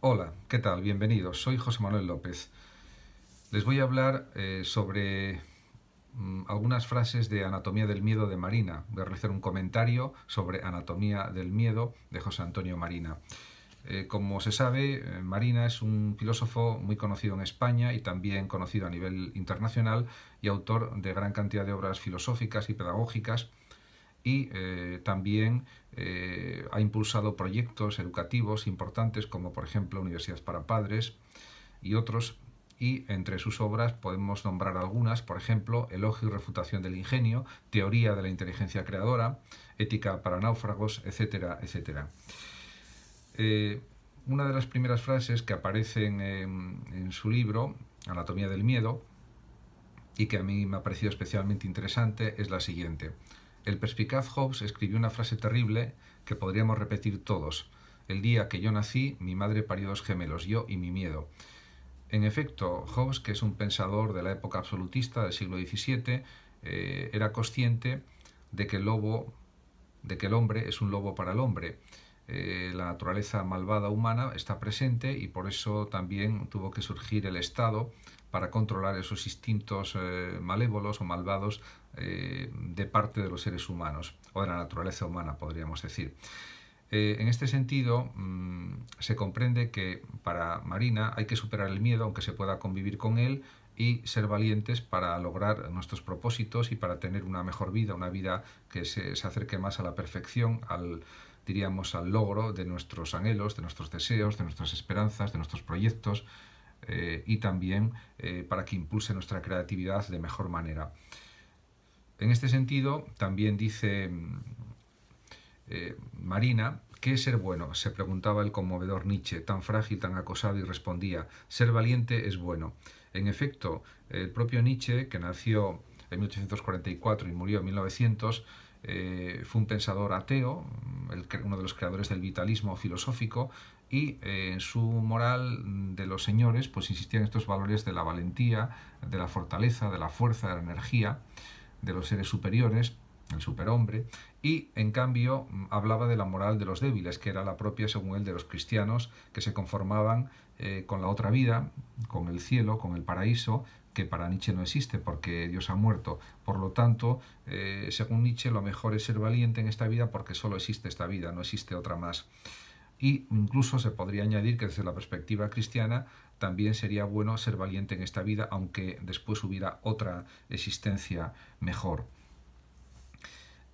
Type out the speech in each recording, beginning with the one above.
Hola, ¿qué tal? Bienvenidos. Soy José Manuel López. Les voy a hablar eh, sobre mm, algunas frases de Anatomía del Miedo de Marina. Voy a realizar un comentario sobre Anatomía del Miedo de José Antonio Marina. Eh, como se sabe, eh, Marina es un filósofo muy conocido en España y también conocido a nivel internacional y autor de gran cantidad de obras filosóficas y pedagógicas y eh, también eh, ha impulsado proyectos educativos importantes como por ejemplo Universidades para Padres y otros y entre sus obras podemos nombrar algunas, por ejemplo, Elogio y refutación del ingenio, Teoría de la inteligencia creadora, Ética para náufragos, etcétera, etcétera. Eh, una de las primeras frases que aparecen en su libro, Anatomía del miedo, y que a mí me ha parecido especialmente interesante, es la siguiente. El perspicaz Hobbes escribió una frase terrible que podríamos repetir todos. El día que yo nací, mi madre parió dos gemelos, yo y mi miedo. En efecto, Hobbes, que es un pensador de la época absolutista del siglo XVII, eh, era consciente de que el lobo, de que el hombre es un lobo para el hombre. Eh, la naturaleza malvada humana está presente y por eso también tuvo que surgir el Estado para controlar esos instintos eh, malévolos o malvados eh, de parte de los seres humanos o de la naturaleza humana, podríamos decir. Eh, en este sentido, mm, se comprende que para Marina hay que superar el miedo, aunque se pueda convivir con él, y ser valientes para lograr nuestros propósitos y para tener una mejor vida, una vida que se, se acerque más a la perfección, al, diríamos, al logro de nuestros anhelos, de nuestros deseos, de nuestras esperanzas, de nuestros proyectos, eh, y también eh, para que impulse nuestra creatividad de mejor manera. En este sentido, también dice mm, eh, Marina, ¿qué es ser bueno? se preguntaba el conmovedor Nietzsche, tan frágil, tan acosado, y respondía, ser valiente es bueno. En efecto, el propio Nietzsche, que nació en 1844 y murió en 1900, fue un pensador ateo, uno de los creadores del vitalismo filosófico, y eh, en su moral de los señores pues insistían estos valores de la valentía, de la fortaleza, de la fuerza, de la energía, de los seres superiores, el superhombre, y en cambio hablaba de la moral de los débiles, que era la propia, según él, de los cristianos que se conformaban eh, con la otra vida, con el cielo, con el paraíso, que para Nietzsche no existe porque Dios ha muerto. Por lo tanto, eh, según Nietzsche, lo mejor es ser valiente en esta vida porque solo existe esta vida, no existe otra más. Y incluso se podría añadir que desde la perspectiva cristiana también sería bueno ser valiente en esta vida, aunque después hubiera otra existencia mejor.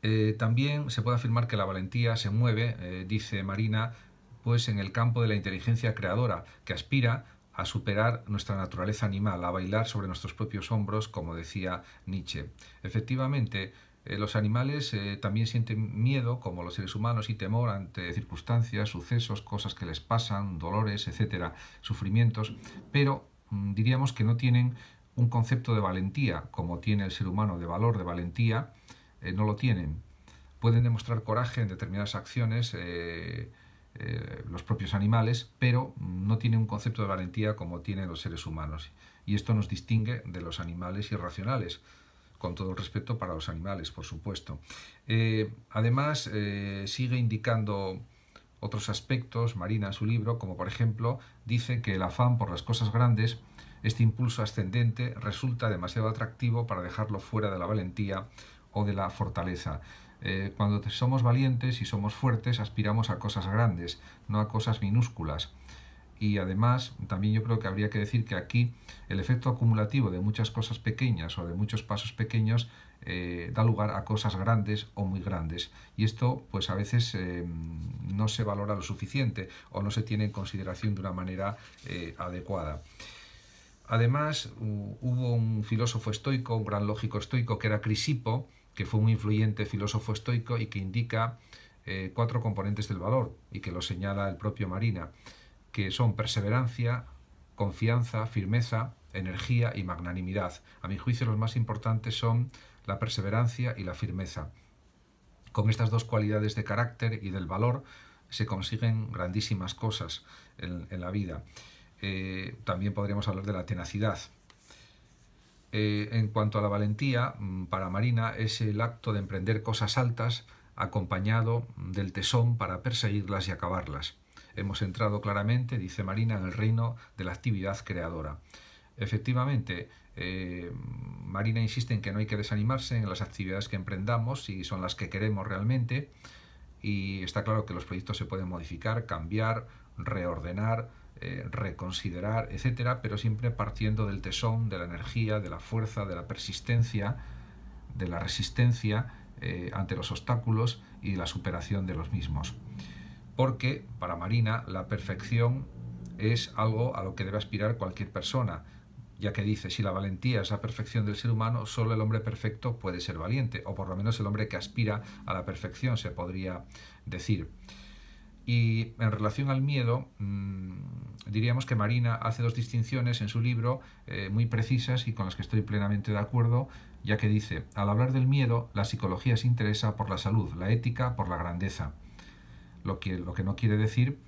Eh, también se puede afirmar que la valentía se mueve, eh, dice Marina, pues en el campo de la inteligencia creadora, que aspira a superar nuestra naturaleza animal, a bailar sobre nuestros propios hombros, como decía Nietzsche. Efectivamente, eh, los animales eh, también sienten miedo, como los seres humanos, y temor ante circunstancias, sucesos, cosas que les pasan, dolores, etcétera, sufrimientos, pero mm, diríamos que no tienen un concepto de valentía, como tiene el ser humano, de valor, de valentía, eh, no lo tienen. Pueden demostrar coraje en determinadas acciones los propios animales, pero mm, no tienen un concepto de valentía como tienen los seres humanos. Y esto nos distingue de los animales irracionales con todo el respeto para los animales, por supuesto. Eh, además, eh, sigue indicando otros aspectos, Marina, en su libro, como por ejemplo, dice que el afán por las cosas grandes, este impulso ascendente, resulta demasiado atractivo para dejarlo fuera de la valentía o de la fortaleza. Eh, cuando somos valientes y somos fuertes, aspiramos a cosas grandes, no a cosas minúsculas. Y además, también yo creo que habría que decir que aquí el efecto acumulativo de muchas cosas pequeñas o de muchos pasos pequeños eh, da lugar a cosas grandes o muy grandes. Y esto, pues a veces eh, no se valora lo suficiente o no se tiene en consideración de una manera eh, adecuada. Además, hubo un filósofo estoico, un gran lógico estoico, que era Crisipo, que fue un influyente filósofo estoico y que indica cuatro componentes del valor y que lo señala el propio Marina que son perseverancia, confianza, firmeza, energía y magnanimidad. A mi juicio los más importantes son la perseverancia y la firmeza. Con estas dos cualidades de carácter y del valor se consiguen grandísimas cosas en, la vida. Eh, también podríamos hablar de la tenacidad. Eh, en cuanto a la valentía, mm, para Marina es el acto de emprender cosas altas acompañado del tesón para perseguirlas y acabarlas. Hemos entrado claramente, dice Marina, en el reino de la actividad creadora. Efectivamente, eh, Marina insiste en que no hay que desanimarse en las actividades que emprendamos, si son las que queremos realmente, y está claro que los proyectos se pueden modificar, cambiar, reordenar, eh, reconsiderar, etcétera, pero siempre partiendo del tesón, de la energía, de la fuerza, de la persistencia, de la resistencia eh, ante los obstáculos y la superación de los mismos porque para Marina la perfección es algo a lo que debe aspirar cualquier persona, ya que dice, si la valentía es la perfección del ser humano, solo el hombre perfecto puede ser valiente, o por lo menos el hombre que aspira a la perfección, se podría decir. Y en relación al miedo, mm, diríamos que Marina hace dos distinciones en su libro eh, muy precisas y con las que estoy plenamente de acuerdo, ya que dice, al hablar del miedo, la psicología se interesa por la salud, la ética por la grandeza lo que, no quiere decir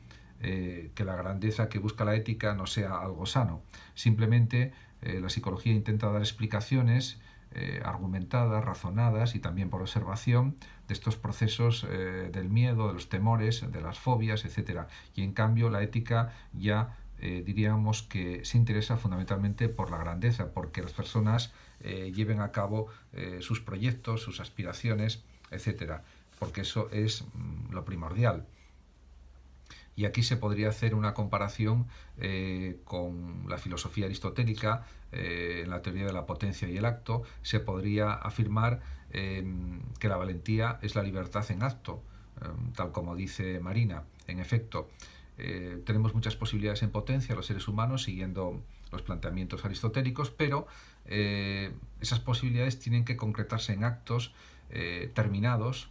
eh, que la grandeza que busca la ética no sea algo sano. Simplemente eh, la psicología intenta dar explicaciones eh, argumentadas, razonadas y también por observación de estos procesos del miedo, de los temores, de las fobias, etc. Y en cambio la ética ya diríamos que se interesa fundamentalmente por la grandeza, porque las personas lleven a cabo sus proyectos, sus aspiraciones, etc porque eso es mm, lo primordial. Y aquí se podría hacer una comparación eh, con la filosofía aristotélica, eh, en la teoría de la potencia y el acto, se podría afirmar que la valentía es la libertad en acto, em, tal como dice Marina. En efecto, eh, tenemos muchas posibilidades en potencia los seres humanos siguiendo los planteamientos aristotélicos, pero esas posibilidades tienen que concretarse en actos terminados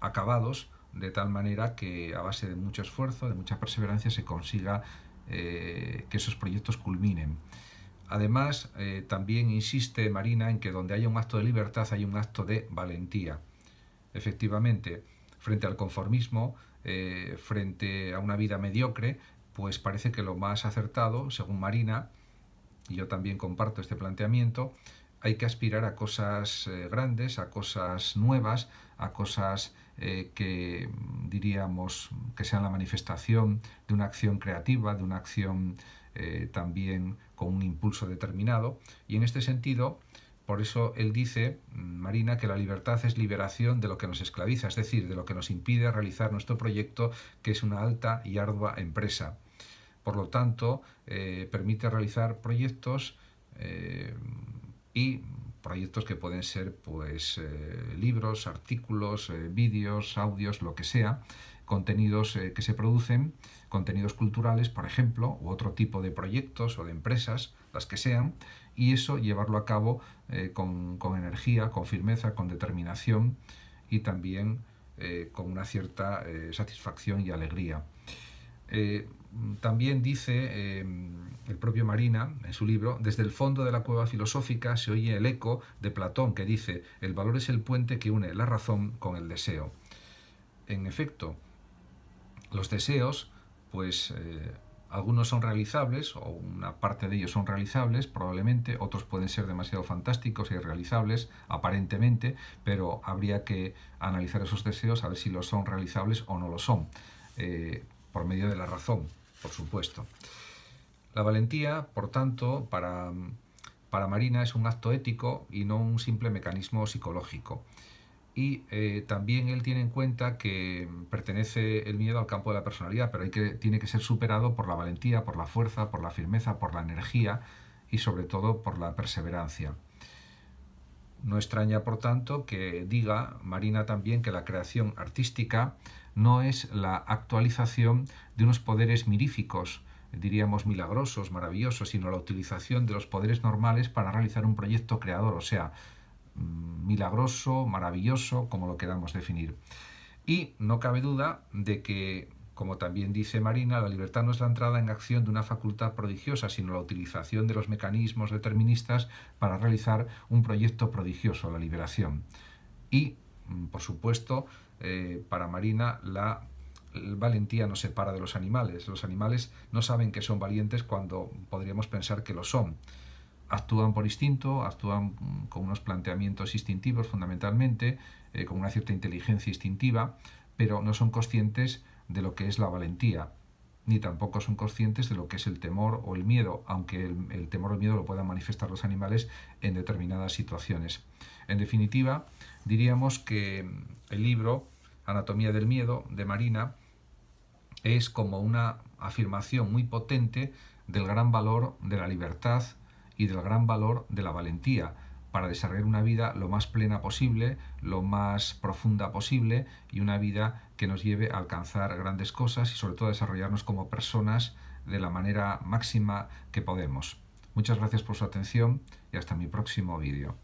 acabados de tal manera que a base de mucho esfuerzo, de mucha perseverancia, se consiga eh, que esos proyectos culminen. Además, eh, también insiste Marina en que donde haya un acto de libertad hay un acto de valentía. Efectivamente, frente al conformismo, eh, frente a una vida mediocre, pues parece que lo más acertado, según Marina, y yo también comparto este planteamiento, hay que aspirar a cosas eh, grandes, a cosas nuevas, a cosas eh, que mm, diríamos que sean la manifestación de una acción creativa, de una acción eh, también con un impulso determinado. Y en este sentido, por eso él dice, mm, Marina, que la libertad es liberación de lo que nos esclaviza, es decir, de lo que nos impide realizar nuestro proyecto, que es una alta y ardua empresa. Por lo tanto, permite realizar proyectos y proyectos que pueden ser pues eh, libros, artículos, eh, vídeos, audios, lo que sea, contenidos eh, que se producen, contenidos culturales, por ejemplo, u otro tipo de proyectos o de empresas, las que sean, y eso llevarlo a cabo con, con, energía, con firmeza, con determinación y también con una cierta satisfacción y alegría también dice eh, el propio Marina en su libro, desde el fondo de la cueva filosófica se oye el eco de Platón que dice, el valor es el puente que une la razón con el deseo. En efecto, los deseos, pues eh, algunos son realizables, o una parte de ellos son realizables, probablemente, otros pueden ser demasiado fantásticos e irrealizables, aparentemente, pero habría que analizar esos deseos a ver si los son realizables o no lo son, eh, por medio de la razón por supuesto. La valentía, por tanto, para, para Marina es un acto ético y no un simple mecanismo psicológico. Y eh, también él tiene en cuenta que pertenece el miedo al campo de la personalidad, pero hay que, tiene que ser superado por la valentía, por la fuerza, por la firmeza, por la energía y sobre todo por la perseverancia. No extraña, por tanto, que diga Marina también que la creación artística no es la actualización de unos poderes miríficos, diríamos milagrosos, maravillosos, sino la utilización de los poderes normales para realizar un proyecto creador, o sea, mm, milagroso, maravilloso, como lo queramos definir. Y no cabe duda de que como también dice Marina, la libertad no es la entrada en acción de una facultad prodigiosa, sino la utilización de los mecanismos deterministas para realizar un proyecto prodigioso, la liberación. Y, mm, por supuesto, eh, para Marina, la valentía no se para de los animales. Los animales no saben que son valientes cuando podríamos pensar que lo son. Actúan por instinto, actúan mm, con unos planteamientos instintivos fundamentalmente, eh, con una cierta inteligencia instintiva, pero no son conscientes de lo que es la valentía, ni tampoco son conscientes de lo que es el temor o el miedo, aunque el, temor o el miedo lo puedan manifestar los animales en determinadas situaciones. En definitiva, diríamos que el libro Anatomía del Miedo de Marina es como una afirmación muy potente del gran valor de la libertad y del gran valor de la valentía, para desarrollar una vida lo más plena posible, lo más profunda posible y una vida que nos lleve a alcanzar grandes cosas y sobre todo a desarrollarnos como personas de la manera máxima que podemos. Muchas gracias por su atención y hasta mi próximo vídeo.